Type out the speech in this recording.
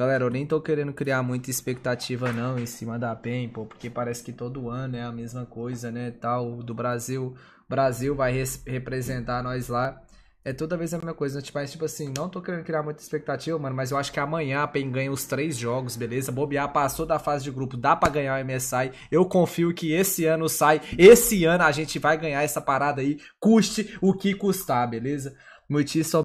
Galera, eu nem tô querendo criar muita expectativa não em cima da PEN, pô, porque parece que todo ano é a mesma coisa, né, tal, do Brasil, Brasil vai representar nós lá, é toda vez a mesma coisa, né? tipo, mas, tipo assim, não tô querendo criar muita expectativa, mano, mas eu acho que amanhã a PEN ganha os três jogos, beleza, bobear, passou da fase de grupo, dá pra ganhar o MSI, eu confio que esse ano sai, esse ano a gente vai ganhar essa parada aí, custe o que custar, beleza? Muitíssimo